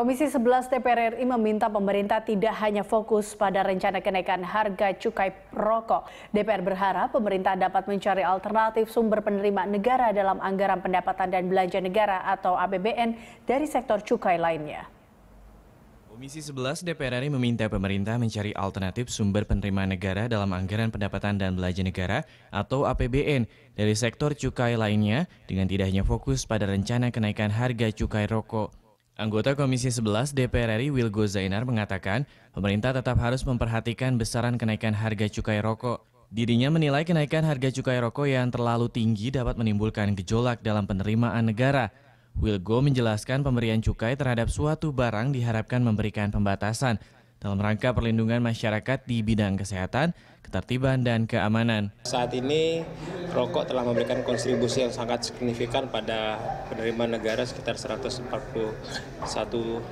Komisi 11 DPR RI meminta pemerintah tidak hanya fokus pada rencana kenaikan harga cukai rokok. DPR berharap pemerintah dapat mencari alternatif sumber penerimaan negara dalam anggaran pendapatan dan belanja negara atau APBN dari sektor cukai lainnya. Komisi 11 DPR RI meminta pemerintah mencari alternatif sumber penerimaan negara dalam anggaran pendapatan dan belanja negara atau APBN dari sektor cukai lainnya dengan tidak hanya fokus pada rencana kenaikan harga cukai rokok. Anggota Komisi 11 DPR RI Wilgo Zainar mengatakan, pemerintah tetap harus memperhatikan besaran kenaikan harga cukai rokok. Dirinya menilai kenaikan harga cukai rokok yang terlalu tinggi dapat menimbulkan gejolak dalam penerimaan negara. Wilgo menjelaskan pemberian cukai terhadap suatu barang diharapkan memberikan pembatasan, dalam rangka perlindungan masyarakat di bidang kesehatan, ketertiban, dan keamanan. Saat ini, rokok telah memberikan kontribusi yang sangat signifikan pada penerimaan negara sekitar 141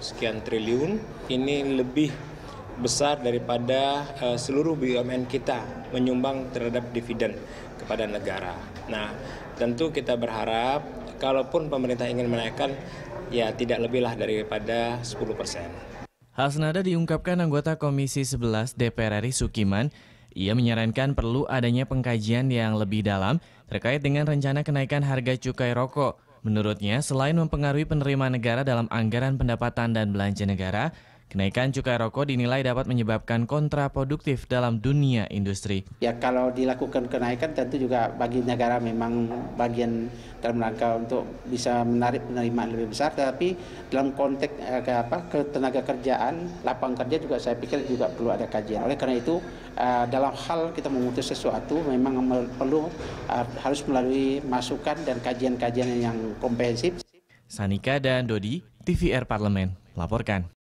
sekian triliun. Ini lebih besar daripada eh, seluruh BUMN kita menyumbang terhadap dividen kepada negara. Nah, tentu kita berharap kalaupun pemerintah ingin menaikkan ya tidak lebihlah daripada 10 persen. Hal senada diungkapkan anggota Komisi 11 DPR RI Sukiman. Ia menyarankan perlu adanya pengkajian yang lebih dalam terkait dengan rencana kenaikan harga cukai rokok. Menurutnya, selain mempengaruhi penerimaan negara dalam anggaran pendapatan dan belanja negara, Kenaikan cukai rokok dinilai dapat menyebabkan kontraproduktif dalam dunia industri. Ya kalau dilakukan kenaikan tentu juga bagi negara memang bagian dalam rangka untuk bisa menarik penerimaan lebih besar, tetapi dalam konteks eh, apa ketenaga kerjaan, lapangan kerja juga saya pikir juga perlu ada kajian. Oleh karena itu eh, dalam hal kita memutus sesuatu memang perlu eh, harus melalui masukan dan kajian-kajian yang komprehensif. Sanika dan Dodi, TVR Parlemen, laporkan.